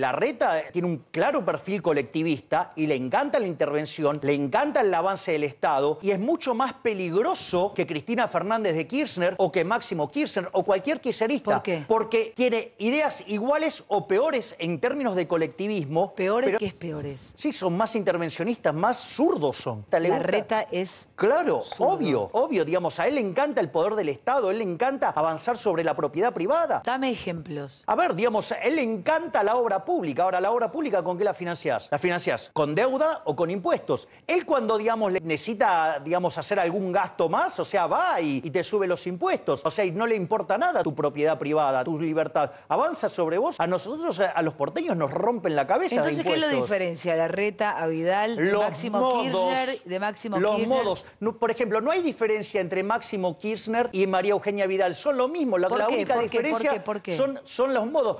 La reta tiene un claro perfil colectivista y le encanta la intervención, le encanta el avance del Estado y es mucho más peligroso que Cristina Fernández de Kirchner o que Máximo Kirchner o cualquier kirchnerista. ¿Por qué? Porque tiene ideas iguales o peores en términos de colectivismo. ¿Peores pero... qué es peores? Sí, son más intervencionistas, más zurdos son. La reta es. Claro, obvio, obvio. Digamos, a él le encanta el poder del Estado, a él le encanta avanzar sobre la propiedad privada. Dame ejemplos. A ver, digamos, a él le encanta la obra pública. Ahora, ¿la obra pública con qué la financiás? ¿La financiás con deuda o con impuestos? Él cuando, digamos, necesita, digamos, hacer algún gasto más, o sea, va y, te sube los impuestos. O sea, y no le importa nada tu propiedad privada, tu libertad. Avanza sobre vos. A nosotros, a los porteños, nos rompen la cabeza. Entonces, ¿qué es lo diferencia? La reta a Vidal, de Máximo Kirchner, de Máximo los modos. por ejemplo, no hay diferencia entre Máximo Kirchner y María Eugenia Vidal. Son lo mismo. La, única diferencia ¿Por Son, son los modos.